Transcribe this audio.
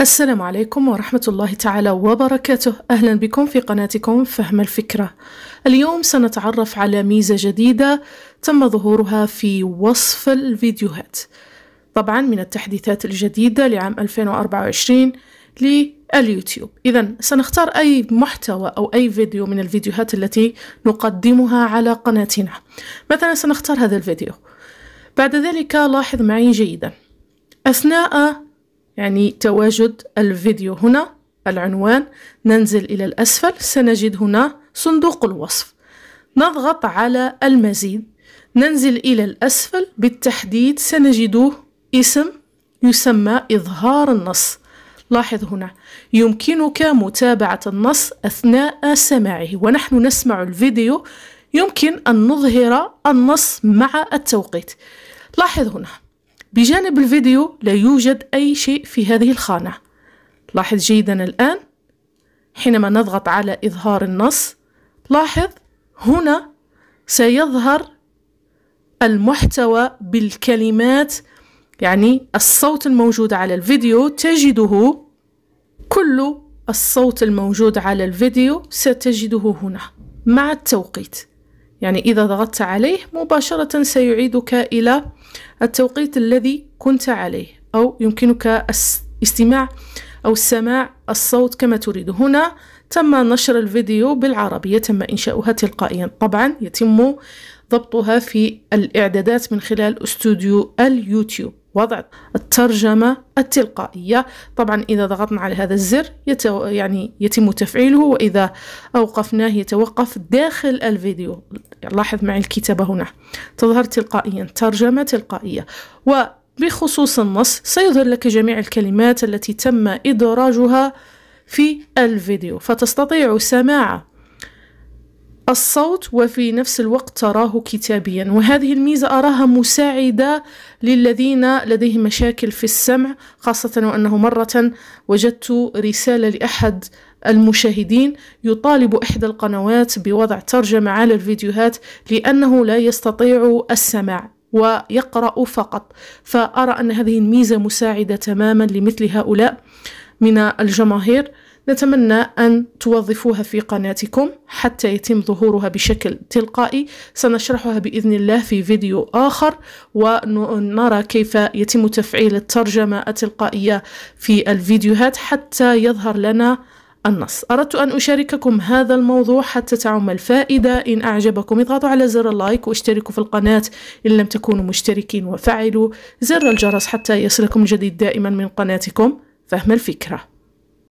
السلام عليكم ورحمة الله تعالى وبركاته أهلا بكم في قناتكم فهم الفكرة اليوم سنتعرف على ميزة جديدة تم ظهورها في وصف الفيديوهات طبعا من التحديثات الجديدة لعام 2024 لليوتيوب إذا سنختار أي محتوى أو أي فيديو من الفيديوهات التي نقدمها على قناتنا مثلا سنختار هذا الفيديو بعد ذلك لاحظ معي جيدا أثناء يعني تواجد الفيديو هنا العنوان ننزل إلى الأسفل سنجد هنا صندوق الوصف نضغط على المزيد ننزل إلى الأسفل بالتحديد سنجد اسم يسمى إظهار النص لاحظ هنا يمكنك متابعة النص أثناء سماعه ونحن نسمع الفيديو يمكن أن نظهر النص مع التوقيت لاحظ هنا بجانب الفيديو لا يوجد أي شيء في هذه الخانة لاحظ جيدا الآن حينما نضغط على إظهار النص لاحظ هنا سيظهر المحتوى بالكلمات يعني الصوت الموجود على الفيديو تجده كل الصوت الموجود على الفيديو ستجده هنا مع التوقيت يعني إذا ضغطت عليه مباشرة سيعيدك إلى التوقيت الذي كنت عليه أو يمكنك استماع أو سماع الصوت كما تريد هنا تم نشر الفيديو بالعربية تم إنشاؤها تلقائيا طبعا يتم ضبطها في الإعدادات من خلال استوديو اليوتيوب وضع الترجمة التلقائية طبعا إذا ضغطنا على هذا الزر يتو... يعني يتم تفعيله وإذا أوقفناه يتوقف داخل الفيديو لاحظ معي الكتابة هنا تظهر تلقائيا ترجمة تلقائية وبخصوص النص سيظهر لك جميع الكلمات التي تم إدراجها في الفيديو فتستطيع سماع الصوت وفي نفس الوقت تراه كتابيا وهذه الميزة أراها مساعدة للذين لديهم مشاكل في السمع خاصة وأنه مرة وجدت رسالة لأحد المشاهدين يطالب إحدى القنوات بوضع ترجمة على الفيديوهات لأنه لا يستطيع السماع ويقرأ فقط فأرى أن هذه الميزة مساعدة تماما لمثل هؤلاء من الجماهير نتمنى أن توظفوها في قناتكم حتى يتم ظهورها بشكل تلقائي سنشرحها بإذن الله في فيديو آخر ونرى كيف يتم تفعيل الترجمة التلقائية في الفيديوهات حتى يظهر لنا النص أردت أن أشارككم هذا الموضوع حتى تعم الفائدة إن أعجبكم اضغطوا على زر اللايك واشتركوا في القناة إن لم تكونوا مشتركين وفعلوا زر الجرس حتى يصلكم الجديد دائما من قناتكم فهم الفكرة